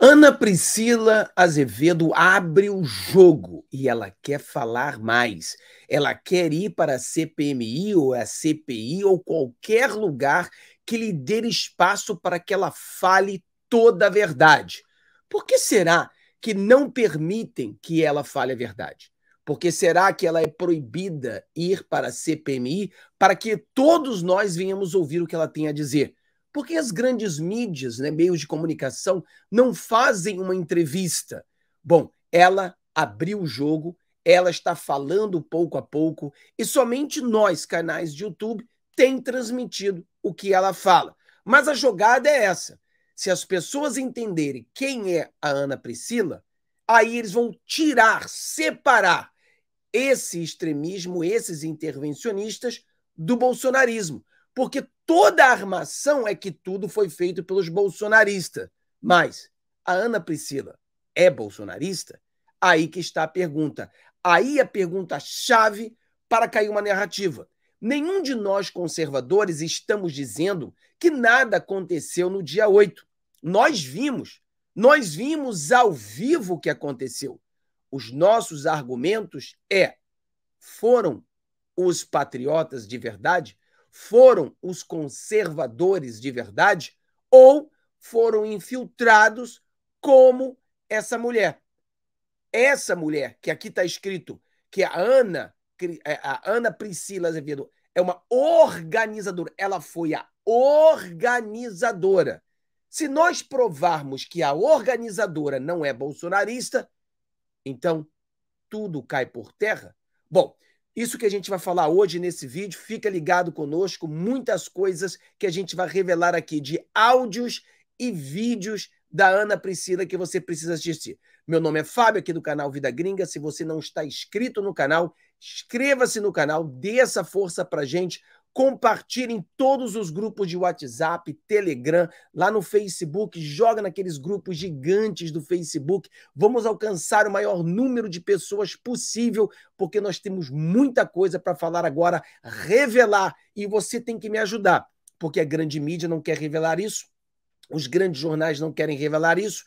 Ana Priscila Azevedo abre o jogo e ela quer falar mais. Ela quer ir para a CPMI ou a CPI ou qualquer lugar que lhe dê espaço para que ela fale toda a verdade. Por que será que não permitem que ela fale a verdade? Porque será que ela é proibida ir para a CPMI para que todos nós venhamos ouvir o que ela tem a dizer? Por que as grandes mídias, né, meios de comunicação, não fazem uma entrevista? Bom, ela abriu o jogo, ela está falando pouco a pouco, e somente nós, canais de YouTube, tem transmitido o que ela fala. Mas a jogada é essa. Se as pessoas entenderem quem é a Ana Priscila, aí eles vão tirar, separar esse extremismo, esses intervencionistas do bolsonarismo, porque toda a armação é que tudo foi feito pelos bolsonaristas. Mas a Ana Priscila é bolsonarista? Aí que está a pergunta. Aí a pergunta-chave para cair uma narrativa. Nenhum de nós conservadores estamos dizendo que nada aconteceu no dia 8. Nós vimos, nós vimos ao vivo o que aconteceu. Os nossos argumentos é: foram os patriotas de verdade? foram os conservadores de verdade ou foram infiltrados como essa mulher. Essa mulher, que aqui está escrito que a Ana, é, a Ana Priscila Azevedo, é uma organizadora. Ela foi a organizadora. Se nós provarmos que a organizadora não é bolsonarista, então tudo cai por terra. Bom, isso que a gente vai falar hoje nesse vídeo, fica ligado conosco, muitas coisas que a gente vai revelar aqui de áudios e vídeos da Ana Priscila que você precisa assistir. Meu nome é Fábio, aqui do canal Vida Gringa. Se você não está inscrito no canal, inscreva-se no canal, dê essa força pra gente compartilha em todos os grupos de WhatsApp, Telegram, lá no Facebook, joga naqueles grupos gigantes do Facebook. Vamos alcançar o maior número de pessoas possível, porque nós temos muita coisa para falar agora, revelar, e você tem que me ajudar, porque a grande mídia não quer revelar isso, os grandes jornais não querem revelar isso,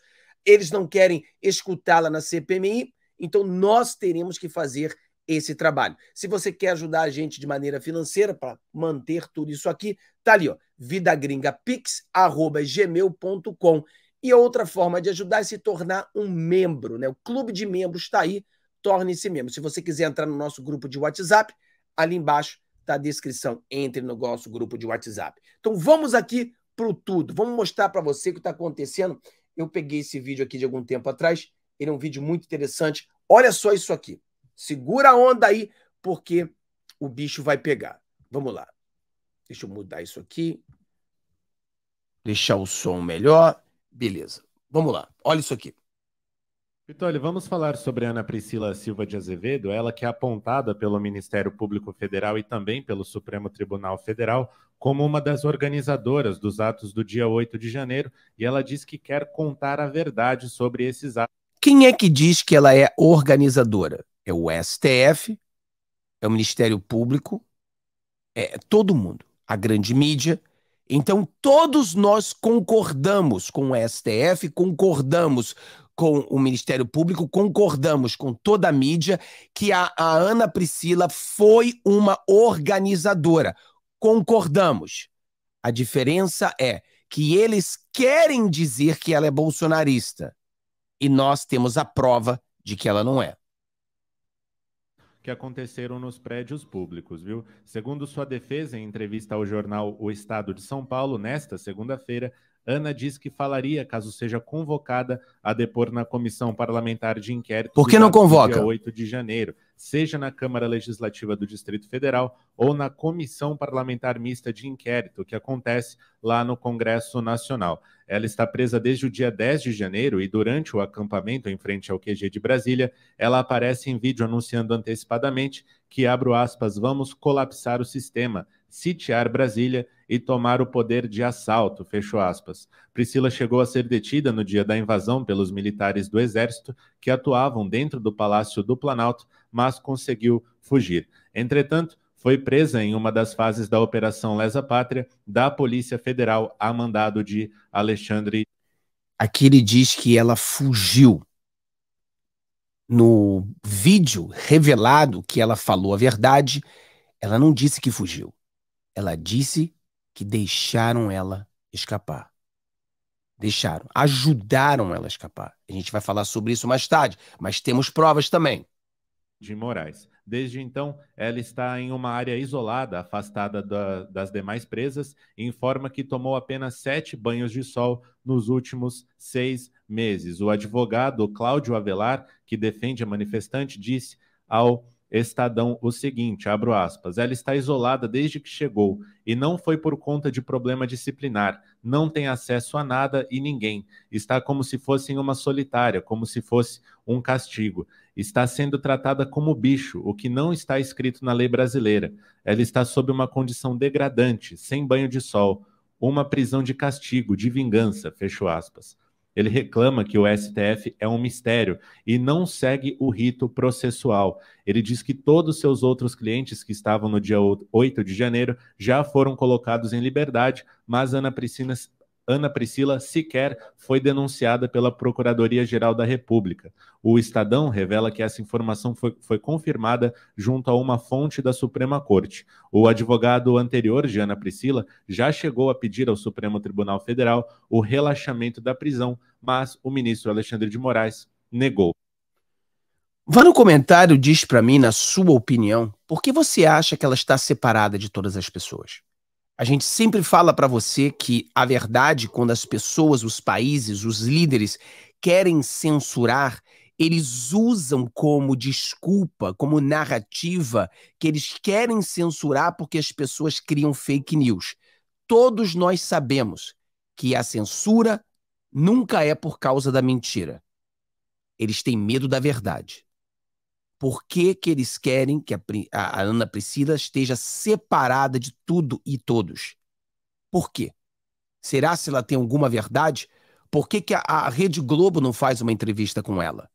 eles não querem escutá-la na CPMI, então nós teremos que fazer esse trabalho. Se você quer ajudar a gente de maneira financeira para manter tudo isso aqui, tá ali, ó, vidagringapix@gmail.com. E outra forma de ajudar é se tornar um membro, né? O clube de membros está aí, torne-se membro. Se você quiser entrar no nosso grupo de WhatsApp, ali embaixo está a descrição. Entre no nosso grupo de WhatsApp. Então vamos aqui pro tudo. Vamos mostrar para você o que está acontecendo. Eu peguei esse vídeo aqui de algum tempo atrás. Ele é um vídeo muito interessante. Olha só isso aqui. Segura a onda aí, porque o bicho vai pegar. Vamos lá. Deixa eu mudar isso aqui. Deixar o som melhor. Beleza. Vamos lá. Olha isso aqui. Vitória, vamos falar sobre Ana Priscila Silva de Azevedo, ela que é apontada pelo Ministério Público Federal e também pelo Supremo Tribunal Federal como uma das organizadoras dos atos do dia 8 de janeiro, e ela diz que quer contar a verdade sobre esses atos. Quem é que diz que ela é organizadora? É o STF, é o Ministério Público, é todo mundo, a grande mídia. Então, todos nós concordamos com o STF, concordamos com o Ministério Público, concordamos com toda a mídia que a, a Ana Priscila foi uma organizadora. Concordamos. A diferença é que eles querem dizer que ela é bolsonarista. E nós temos a prova de que ela não é que aconteceram nos prédios públicos, viu? Segundo sua defesa, em entrevista ao jornal O Estado de São Paulo, nesta segunda-feira, Ana diz que falaria caso seja convocada a depor na comissão parlamentar de inquérito. Por que não convoca? Dia 8 de janeiro seja na Câmara Legislativa do Distrito Federal ou na Comissão Parlamentar Mista de Inquérito, que acontece lá no Congresso Nacional. Ela está presa desde o dia 10 de janeiro e, durante o acampamento em frente ao QG de Brasília, ela aparece em vídeo anunciando antecipadamente que, abro aspas, vamos colapsar o sistema, sitiar Brasília e tomar o poder de assalto, fechou aspas. Priscila chegou a ser detida no dia da invasão pelos militares do Exército que atuavam dentro do Palácio do Planalto mas conseguiu fugir. Entretanto, foi presa em uma das fases da Operação Lesa Pátria da Polícia Federal a mandado de Alexandre. Aqui ele diz que ela fugiu. No vídeo revelado que ela falou a verdade, ela não disse que fugiu. Ela disse que deixaram ela escapar. Deixaram, ajudaram ela a escapar. A gente vai falar sobre isso mais tarde, mas temos provas também de Moraes. Desde então, ela está em uma área isolada, afastada da, das demais presas, e informa que tomou apenas sete banhos de sol nos últimos seis meses. O advogado Cláudio Avelar, que defende a manifestante, disse ao Estadão o seguinte, abro aspas, ela está isolada desde que chegou e não foi por conta de problema disciplinar, não tem acesso a nada e ninguém, está como se fosse em uma solitária, como se fosse um castigo, está sendo tratada como bicho, o que não está escrito na lei brasileira, ela está sob uma condição degradante, sem banho de sol, uma prisão de castigo, de vingança, fecho aspas. Ele reclama que o STF é um mistério e não segue o rito processual. Ele diz que todos seus outros clientes que estavam no dia 8 de janeiro já foram colocados em liberdade, mas Ana Priscila, Ana Priscila sequer foi denunciada pela Procuradoria-Geral da República. O Estadão revela que essa informação foi, foi, confirmada junto a uma fonte da Suprema Corte. O advogado anterior de Ana Priscila já chegou a pedir ao Supremo Tribunal Federal o relaxamento da prisão, mas o ministro Alexandre de Moraes negou. Vá no comentário, diz para mim, na sua opinião, por que você acha que ela está separada de todas as pessoas? A gente sempre fala para você que a verdade, quando as pessoas, os países, os líderes querem censurar, eles usam como desculpa, como narrativa, que eles querem censurar porque as pessoas criam fake news. Todos nós sabemos que a censura nunca é por causa da mentira. Eles têm medo da verdade. Por que, que eles querem que a, a Ana Priscila esteja separada de tudo e todos? Por quê? Será se ela tem alguma verdade? Por que, que a, a Rede Globo não faz uma entrevista com ela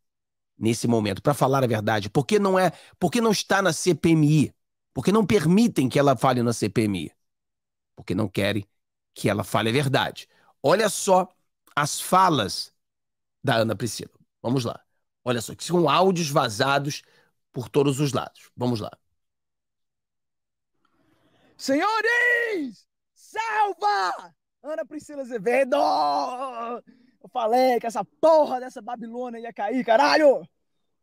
nesse momento, para falar a verdade? Por que não é? Por que não está na CPMI? Por que não permitem que ela fale na CPMI? Porque não querem que ela fale a verdade. Olha só as falas da Ana Priscila. Vamos lá. Olha só, que são áudios vazados por todos os lados. Vamos lá. Senhores, salva! Ana Priscila Azevedo! Eu falei que essa porra dessa Babilônia ia cair, caralho!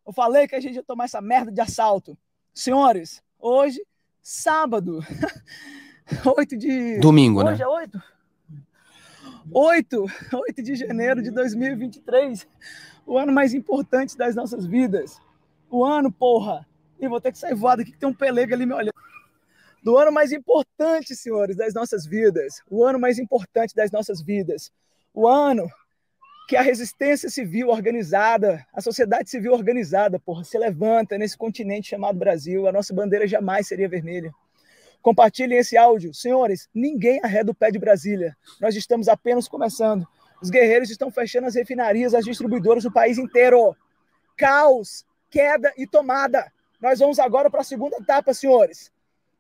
Eu falei que a gente ia tomar essa merda de assalto. Senhores, hoje, sábado, 8 de. Domingo, hoje né? Hoje é 8? 8, 8 de janeiro de 2023, o ano mais importante das nossas vidas o ano, porra. E vou ter que sair voado aqui que tem um pelego ali me olhando. Do ano mais importante, senhores, das nossas vidas. O ano mais importante das nossas vidas. O ano que a resistência civil organizada, a sociedade civil organizada, porra, se levanta nesse continente chamado Brasil. A nossa bandeira jamais seria vermelha. Compartilhem esse áudio. Senhores, ninguém arreda o pé de Brasília. Nós estamos apenas começando. Os guerreiros estão fechando as refinarias, as distribuidoras do país inteiro. Caos queda e tomada. Nós vamos agora para a segunda etapa, senhores.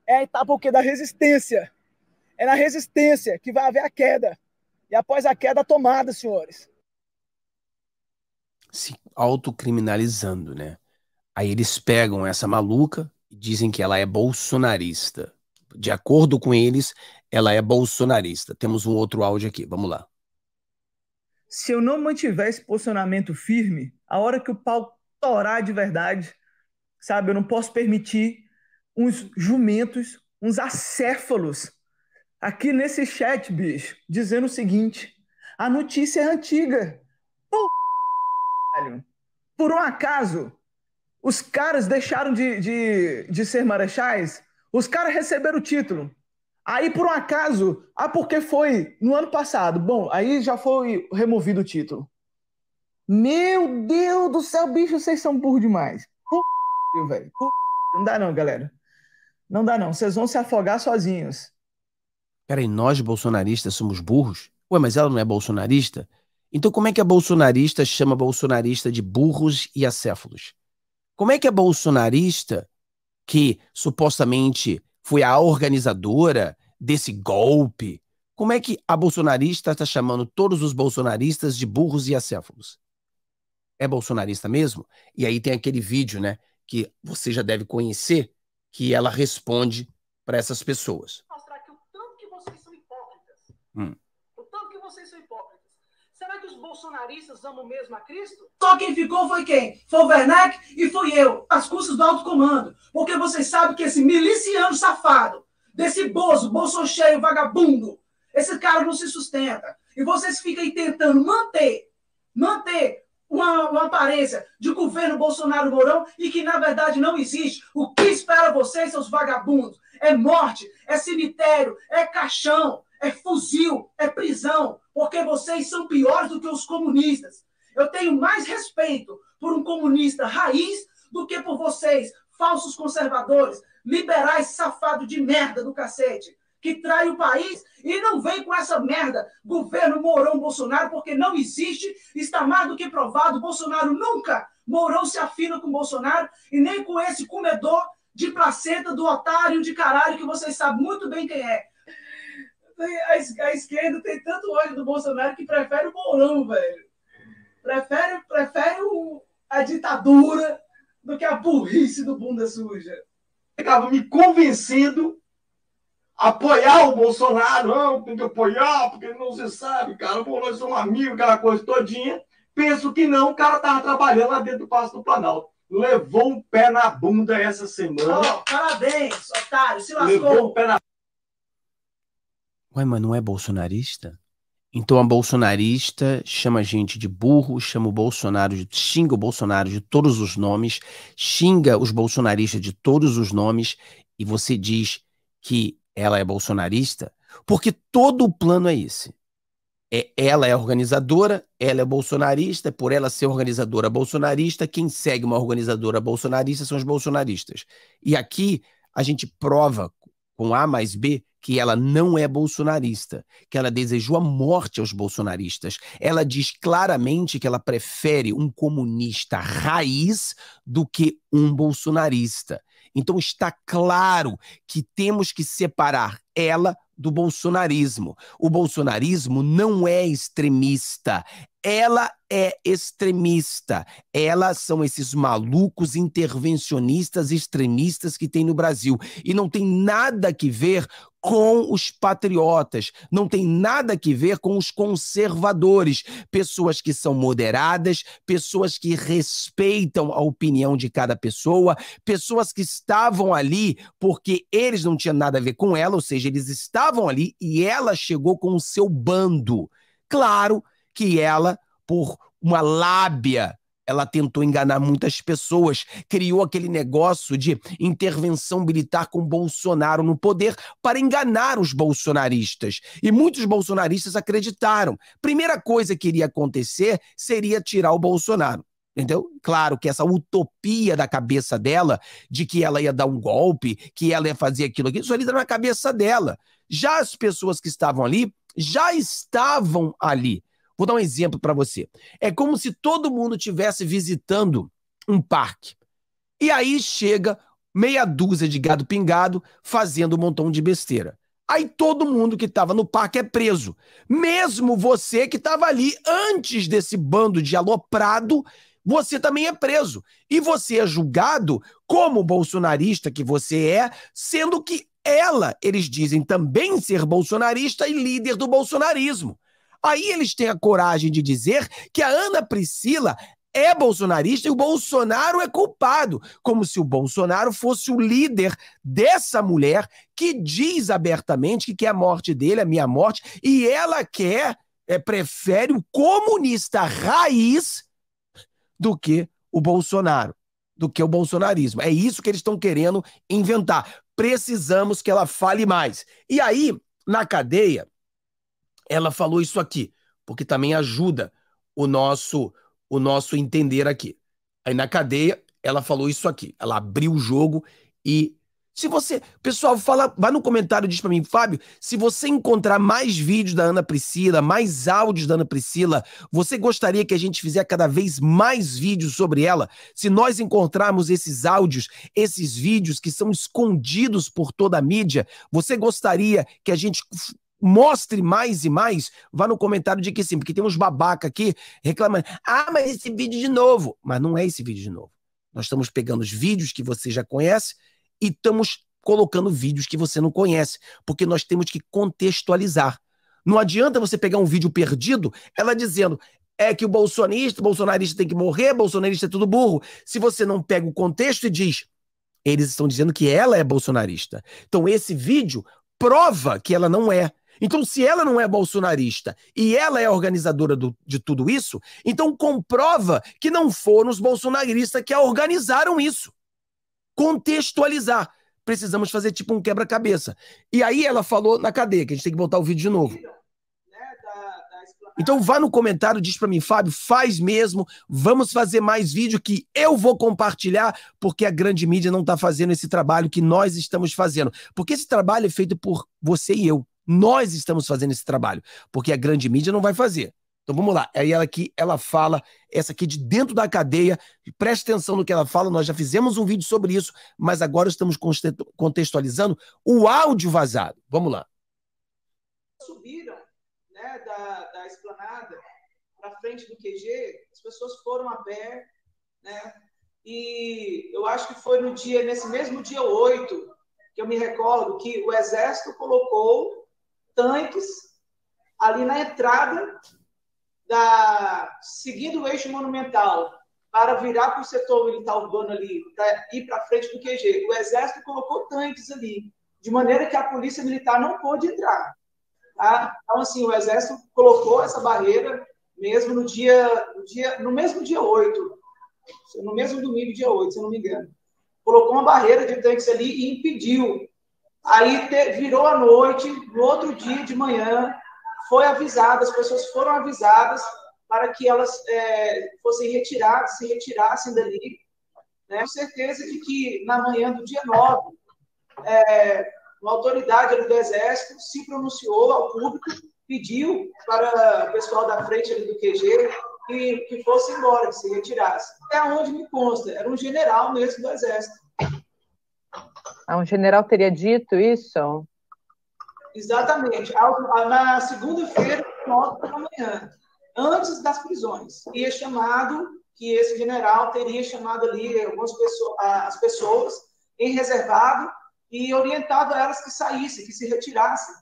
É a etapa o quê? da resistência. É na resistência que vai haver a queda. E após a queda, a tomada, senhores. Se autocriminalizando, né? Aí eles pegam essa maluca e dizem que ela é bolsonarista. De acordo com eles, ela é bolsonarista. Temos um outro áudio aqui, vamos lá. Se eu não mantiver esse posicionamento firme, a hora que o pau estourar de verdade, sabe? Eu não posso permitir uns jumentos, uns acéfalos aqui nesse chat, bicho, dizendo o seguinte: a notícia é antiga. Por, Por um acaso, os caras deixaram de, de, de ser marechais, os caras receberam o título. Aí, por um acaso, ah, porque foi no ano passado. Bom, aí já foi removido o título. Meu Deus do céu, bicho, vocês são burros demais. Pô, velho. Não dá não, galera. Não dá não. Vocês vão se afogar sozinhos. Peraí, nós bolsonaristas somos burros? Ué, mas ela não é bolsonarista? Então como é que a bolsonarista chama bolsonarista de burros e acéfalos? Como é que a bolsonarista, que supostamente foi a organizadora desse golpe, como é que a bolsonarista está chamando todos os bolsonaristas de burros e acéfalos? é bolsonarista mesmo? E aí tem aquele vídeo, né, que você já deve conhecer, que ela responde para essas pessoas. Mostrar que o tanto que vocês são hipócritas. Hum. O tanto que vocês são hipócritas. Será que os bolsonaristas amam mesmo a Cristo? Só quem ficou foi quem? Foi o Werneck e fui eu, as custas do alto comando. Porque vocês sabem que esse miliciano safado, desse bozo, bolso cheio, vagabundo, esse cara não se sustenta. E vocês ficam aí tentando manter, manter uma, uma aparência de governo Bolsonaro Mourão e que, na verdade, não existe. O que espera vocês, seus vagabundos? É morte, é cemitério, é caixão, é fuzil, é prisão, porque vocês são piores do que os comunistas. Eu tenho mais respeito por um comunista raiz do que por vocês, falsos conservadores, liberais safados de merda do cacete que trai o país e não vem com essa merda. Governo Mourão Bolsonaro, porque não existe, está mais do que provado. Bolsonaro nunca, Mourão se afina com Bolsonaro e nem com esse comedor de placenta do otário de caralho que vocês sabem muito bem quem é. A, esquerda tem tanto ódio do Bolsonaro que prefere o Mourão, velho. Prefere, prefere o, a ditadura do que a burrice do bunda suja. Acaba me convencendo apoiar o Bolsonaro, não, tem que apoiar, porque não se sabe, cara, bom, nós somos amigos, aquela coisa todinha. Penso que não, o cara estava trabalhando lá dentro do Passo do Planalto. Levou um pé na bunda essa semana. Oh, parabéns, otário, se lascou. Levou um pé na Ué, mas não é bolsonarista? Então a bolsonarista chama a gente de burro, chama o Bolsonaro, de, xinga o Bolsonaro de todos os nomes, xinga os bolsonaristas de todos os nomes, e você diz que ela é bolsonarista, porque todo o plano é esse. É, ela é organizadora, ela é bolsonarista, por ela ser organizadora bolsonarista, quem segue uma organizadora bolsonarista são os bolsonaristas. E aqui a gente prova com A mais B que ela não é bolsonarista, que ela desejou a morte aos bolsonaristas. Ela diz claramente que ela prefere um comunista raiz do que um bolsonarista. Então está claro que temos que separar ela do bolsonarismo. O bolsonarismo não é extremista. Ela é extremista. Elas são esses malucos intervencionistas extremistas que tem no Brasil. E não tem nada que ver com os patriotas, não tem nada que ver com os conservadores, pessoas que são moderadas, pessoas que respeitam a opinião de cada pessoa, pessoas que estavam ali porque eles não tinham nada a ver com ela, ou seja, eles estavam ali e ela chegou com o seu bando. Claro que ela, por uma lábia ela tentou enganar muitas pessoas, criou aquele negócio de intervenção militar com Bolsonaro no poder para enganar os bolsonaristas. E muitos bolsonaristas acreditaram. Primeira coisa que iria acontecer seria tirar o Bolsonaro. Entendeu? Claro que essa utopia da cabeça dela, de que ela ia dar um golpe, que ela ia fazer aquilo, aqui, isso ali era tá na cabeça dela. Já as pessoas que estavam ali, já estavam ali Vou dar um exemplo para você. É como se todo mundo tivesse visitando um parque. E aí chega meia dúzia de gado pingado fazendo um montão de besteira. Aí todo mundo que estava no parque é preso. Mesmo você que estava ali antes desse bando de aloprado, você também é preso. E você é julgado como bolsonarista que você é, sendo que ela, eles dizem também ser bolsonarista e líder do bolsonarismo. Aí eles têm a coragem de dizer que a Ana Priscila é bolsonarista e o Bolsonaro é culpado, como se o Bolsonaro fosse o líder dessa mulher que diz abertamente que quer a morte dele, a minha morte, e ela quer, é, prefere o comunista raiz do que o Bolsonaro, do que o bolsonarismo. É isso que eles estão querendo inventar. Precisamos que ela fale mais. E aí, na cadeia, ela falou isso aqui, porque também ajuda o nosso o nosso entender aqui. Aí na cadeia ela falou isso aqui, ela abriu o jogo e se você, pessoal, fala, vai no comentário diz para mim, Fábio, se você encontrar mais vídeos da Ana Priscila, mais áudios da Ana Priscila, você gostaria que a gente fizesse cada vez mais vídeos sobre ela? Se nós encontrarmos esses áudios, esses vídeos que são escondidos por toda a mídia, você gostaria que a gente mostre mais e mais, vá no comentário de que sim, porque tem uns babaca aqui reclamando. Ah, mas esse vídeo de novo. Mas não é esse vídeo de novo. Nós estamos pegando os vídeos que você já conhece e estamos colocando vídeos que você não conhece, porque nós temos que contextualizar. Não adianta você pegar um vídeo perdido, ela dizendo é que o bolsonarista, bolsonarista tem que morrer, bolsonarista é tudo burro. Se você não pega o contexto e diz, eles estão dizendo que ela é bolsonarista. Então esse vídeo prova que ela não é. Então, se ela não é bolsonarista e ela é organizadora do, de tudo isso, então comprova que não foram os bolsonaristas que organizaram isso. Contextualizar. Precisamos fazer tipo um quebra-cabeça. E aí ela falou na cadeia, que a gente tem que botar o vídeo de novo. Então vá no comentário, diz para mim, Fábio, faz mesmo, vamos fazer mais vídeo que eu vou compartilhar, porque a grande mídia não está fazendo esse trabalho que nós estamos fazendo. Porque esse trabalho é feito por você e eu. Nós estamos fazendo esse trabalho, porque a grande mídia não vai fazer. Então vamos lá. Aí é ela aqui, ela fala, essa aqui de dentro da cadeia, preste atenção no que ela fala, nós já fizemos um vídeo sobre isso, mas agora estamos contextualizando o áudio vazado. Vamos lá. Subiram né, da, da esplanada para frente do QG, as pessoas foram a pé, né? E eu acho que foi no dia, nesse mesmo dia 8, que eu me recordo que o Exército colocou tanques ali na entrada da seguindo o eixo monumental para virar para o setor militar tá urbano ali, para ir para frente do QG. O exército colocou tanques ali, de maneira que a polícia militar não pôde entrar. Tá? Então assim, o exército colocou essa barreira mesmo no dia, no dia, no mesmo dia 8, no mesmo domingo dia 8, se eu não me engano. Colocou uma barreira de tanques ali e impediu Aí te, virou a noite, no outro dia de manhã, foi avisado, as pessoas foram avisadas para que elas é, fossem retiradas, se retirassem dali. Né? Com certeza de que na manhã do dia 9, é, uma autoridade do Exército se pronunciou ao público, pediu para o pessoal da frente ali do QG que, que fosse embora, que se retirasse. Até onde me consta, era um general mesmo do Exército. Ah, um general teria dito isso? Exatamente. Na segunda-feira, nove da manhã, antes das prisões. E é chamado que esse general teria chamado ali algumas pessoas, as pessoas em reservado e orientado elas que saíssem, que se retirassem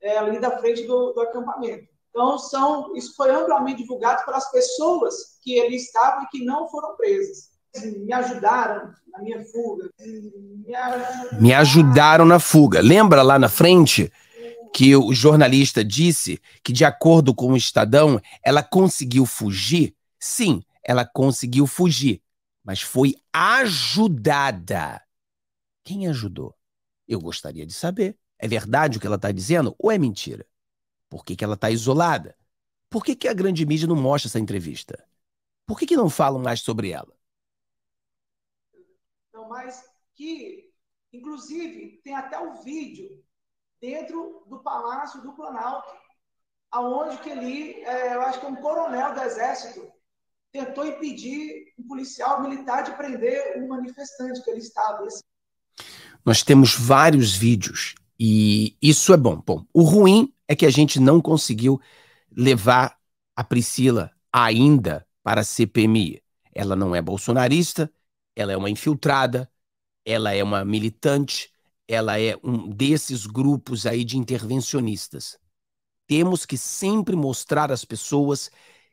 é, ali da frente do, do acampamento. Então, são, isso foi amplamente divulgado para as pessoas que ele estava e que não foram presas me ajudaram na minha fuga. Me, me ajudaram na fuga. Lembra lá na frente que o jornalista disse que, de acordo com o Estadão, ela conseguiu fugir? Sim, ela conseguiu fugir, mas foi ajudada. Quem ajudou? Eu gostaria de saber. É verdade o que ela está dizendo ou é mentira? Por que, que ela está isolada? Por que, que a grande mídia não mostra essa entrevista? Por que, que não falam mais sobre ela? mas que, inclusive, tem até o vídeo dentro do Palácio do Planalto, aonde que ele, é, eu acho que é um coronel do Exército, tentou impedir um policial militar de prender um manifestante que ele estava. Nós temos vários vídeos e isso é bom. Bom, o ruim é que a gente não conseguiu levar a Priscila ainda para a CPMI. Ela não é bolsonarista, ela é uma infiltrada, ela é uma militante, ela é um desses grupos aí de intervencionistas. Temos que sempre mostrar às pessoas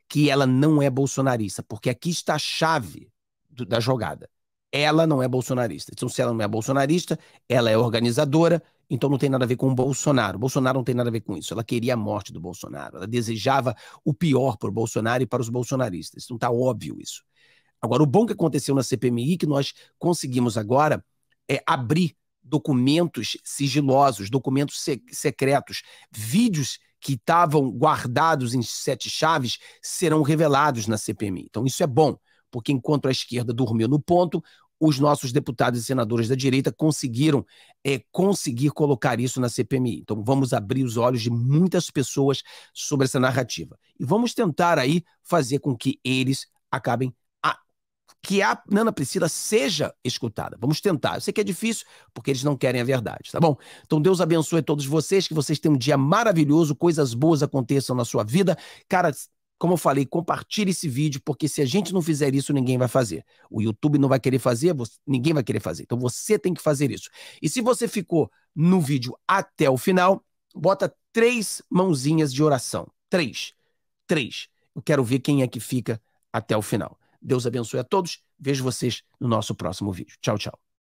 que ela não é bolsonarista, porque aqui está a chave do, da jogada. Ela não é bolsonarista. Então, se ela não é bolsonarista, ela é organizadora, então não tem nada a ver com o Bolsonaro. O Bolsonaro não tem nada a ver com isso. Ela queria a morte do Bolsonaro. Ela desejava o pior para o Bolsonaro e para os bolsonaristas. Não está óbvio isso. Agora, o bom que aconteceu na CPMI, que nós conseguimos agora, é abrir documentos sigilosos, documentos secretos, vídeos que estavam guardados em sete chaves serão revelados na CPMI. Então, isso é bom, porque enquanto a esquerda dormiu no ponto, os nossos deputados e senadores da direita conseguiram é, conseguir colocar isso na CPMI. Então vamos abrir os olhos de muitas pessoas sobre essa narrativa e vamos tentar aí fazer com que eles acabem que a Nana Priscila seja escutada. Vamos tentar. Eu sei que é difícil, porque eles não querem a verdade, tá bom? Então Deus abençoe todos vocês, que vocês tenham um dia maravilhoso, coisas boas aconteçam na sua vida. Cara, como eu falei, compartilhe esse vídeo, porque se a gente não fizer isso, ninguém vai fazer. O YouTube não vai querer fazer, ninguém vai querer fazer. Então você tem que fazer isso. E se você ficou no vídeo até o final, bota três mãozinhas de oração. Três. Três. Eu quero ver quem é que fica até o final. Deus abençoe a todos. Vejo vocês no nosso próximo vídeo. Tchau, tchau.